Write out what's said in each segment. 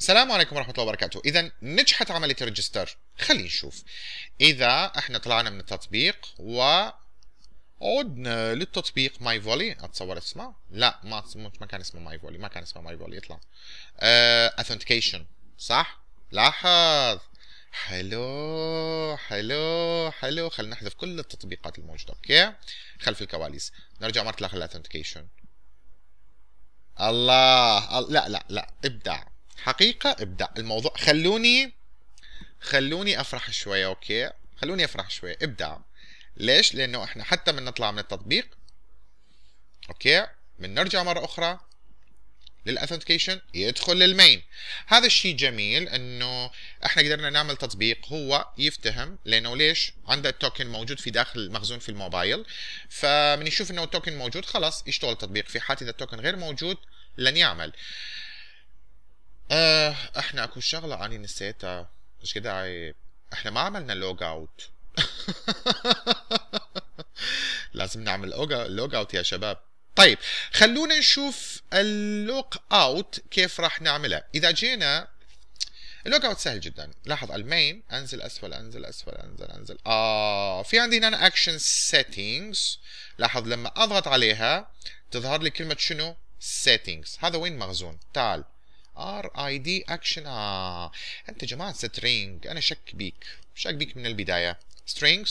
السلام عليكم ورحمة الله وبركاته إذا نجحت عملية الريجستر خلينا نشوف إذا احنا طلعنا من التطبيق و عدنا للتطبيق ماي فولي اتصور اسمه لا ما ما كان اسمه ماي فولي ما كان اسمه ماي فولي يطلع اثنتيكيشن آه، صح لاحظ حلو حلو حلو خلينا نحذف كل التطبيقات الموجوده اوكي خلف الكواليس نرجع مره لاخر الاثنتيكيشن الله لا لا لا ابدع حقيقة ابدع الموضوع خلوني خلوني افرح شوية اوكي خلوني افرح شوية ابدع ليش لانه احنا حتى من نطلع من التطبيق اوكي من نرجع مرة اخرى للاثنتيكيشن يدخل للمين هذا الشيء جميل انه احنا قدرنا نعمل تطبيق هو يفتهم لانه ليش عنده التوكن موجود في داخل مخزون في الموبايل فمن يشوف انه التوكن موجود خلاص يشتغل التطبيق في حال اذا التوكن غير موجود لن يعمل آه احنا اكو شغله اني نسيتها ايش كده احنا ما عملنا لوج اوت لازم نعمل لوج اوت يا شباب طيب خلونا نشوف اللوك اوت كيف راح نعملها اذا جينا اللوك اوت سهل جدا لاحظ المين انزل اسفل انزل اسفل انزل انزل اه في عندي هنا اكشن سيتنجز لاحظ لما اضغط عليها تظهر لي كلمه شنو سيتنجز هذا وين مخزون تعال ار اي دي اكشن اه انت يا جماعه سترينج انا شك بيك شك بيك من البدايه strings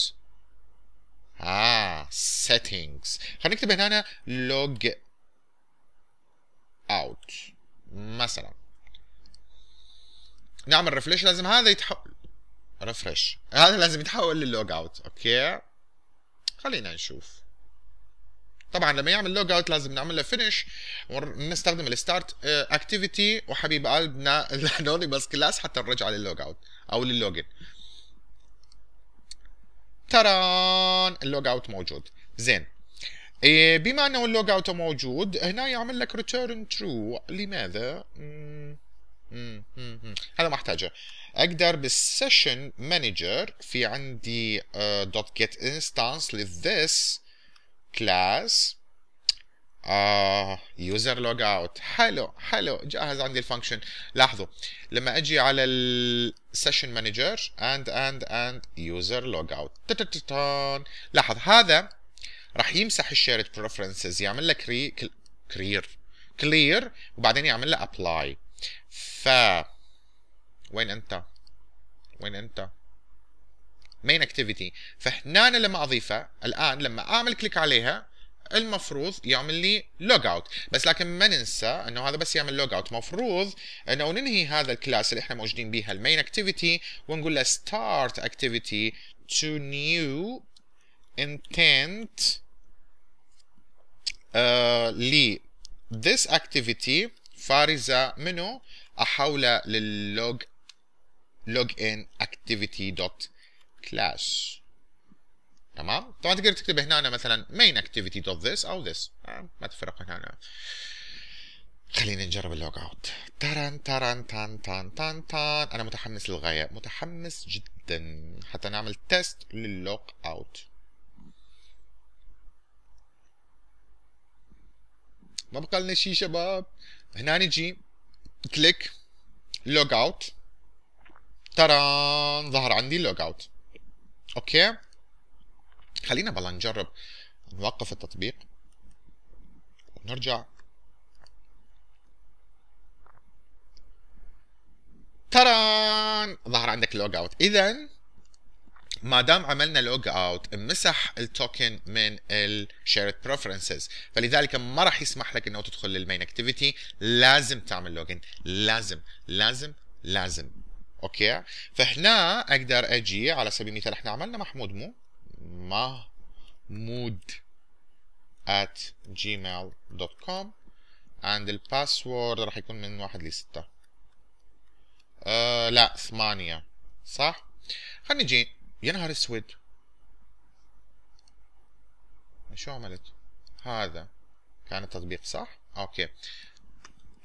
اه settings خلينا نكتب هنا log out مثلا نعمل ريفريش لازم هذا يتحول ريفرش هذا لازم يتحول للوج اوت اوكي خلينا نشوف طبعا لما يعمل لوج اوت لازم نعمل له فينش ونستخدم الستارت اكتيفيتي وحبيب قلبنا بس كلاس حتى نرجع لللوج اوت او للوجن تران اللوج اوت موجود زين إيه، بما انه اللوج اوت موجود هنا يعمل لك ريتيرن ترو لماذا؟ هذا ما احتاجه اقدر بالسيشن مانجر في عندي دوت جيت انستانس للذس كلاس اه يوزر لوج اوت حلو حلو جاهز عندي الفانكشن لاحظوا لما اجي على السيشن مانجر اند اند اند يوزر لوج اوت لاحظ هذا راح يمسح الشيرد بريفرنسز يعمل لك كري كلير كلير وبعدين يعمل له ابلاي ف وين انت وين انت مين اكتيفيتي فهنا لما اضيفها الان لما اعمل كليك عليها المفروض يعمل لي لوج اوت بس لكن ما ننسى انه هذا بس يعمل لوج اوت مفروض انه ننهي هذا الكلاس اللي احنا موجودين بها المين اكتيفيتي ونقول له ستارت اكتيفيتي تو نيو انتنت ل this activity فارزة منه أحولها لللوج ان activity دوت كلاس تمام طبعا تقدر تكتب هنا مثلا main activity dot this او this آه، ما تفرق هنا خلينا نجرب اللوج اوت تران تران تان تان تان تان انا متحمس للغايه متحمس جدا حتى نعمل تيست لللوج اوت ما بقى لنا شيء شباب هنا نجي كليك لوج اوت تران ظهر عندي لوج اوت اوكي خلينا بلا نجرب نوقف التطبيق ونرجع تران ظهر عندك لوج اوت اذا ما دام عملنا لوج اوت مسح التوكن من الشيرد بريفرنسز فلذلك ما راح يسمح لك انه تدخل للمين اكتيفيتي لازم تعمل لوجن لازم لازم لازم اوكي فهنا اقدر اجي على سبيل المثال احنا عملنا محمود مو محمود at gmail.com and الباسورد راح يكون من واحد لستة أه لا ثمانية صح خلينا نجي يا نهار اسود شو عملت هذا كان التطبيق صح اوكي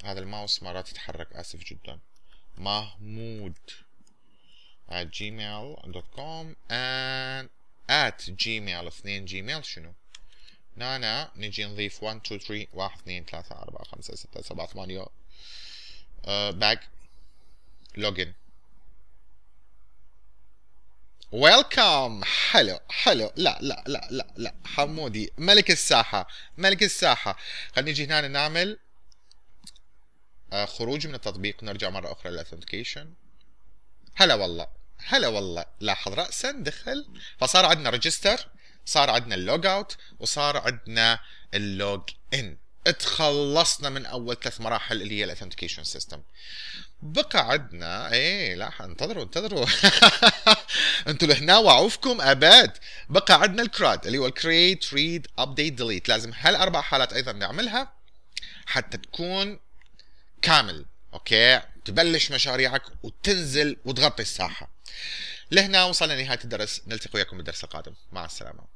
هذا الماوس مرات يتحرك اسف جدا mahmoud at gmail.com and at gmail اثنين gmail شنو نانا نجي نضيف 1 2 3 1 2 3 4 5 6 7 8 باك لوجن ويلكم حلو حلو لا لا لا لا لا حمودي ملك الساحة ملك الساحة خلينا نجي هنا نعمل آه، خروج من التطبيق نرجع مرة أخرى للأثنتيكيشن هلا والله هلا والله لاحظ رأسا دخل فصار عندنا ريجستر صار عندنا اللوج اوت وصار عندنا اللوج ان تخلصنا من اول ثلاث مراحل اللي هي الاثنتيكيشن سيستم بقى عندنا ايه لا انتظروا انتظروا انتوا لهنا وعوفكم ابد بقى عندنا الكراد اللي هو الكريت ريد ابديت ديليت لازم هالاربع حالات ايضا نعملها حتى تكون كامل اوكي تبلش مشاريعك وتنزل وتغطي الساحه لهنا وصلنا لنهايه الدرس نلتقي وياكم بالدرس القادم مع السلامه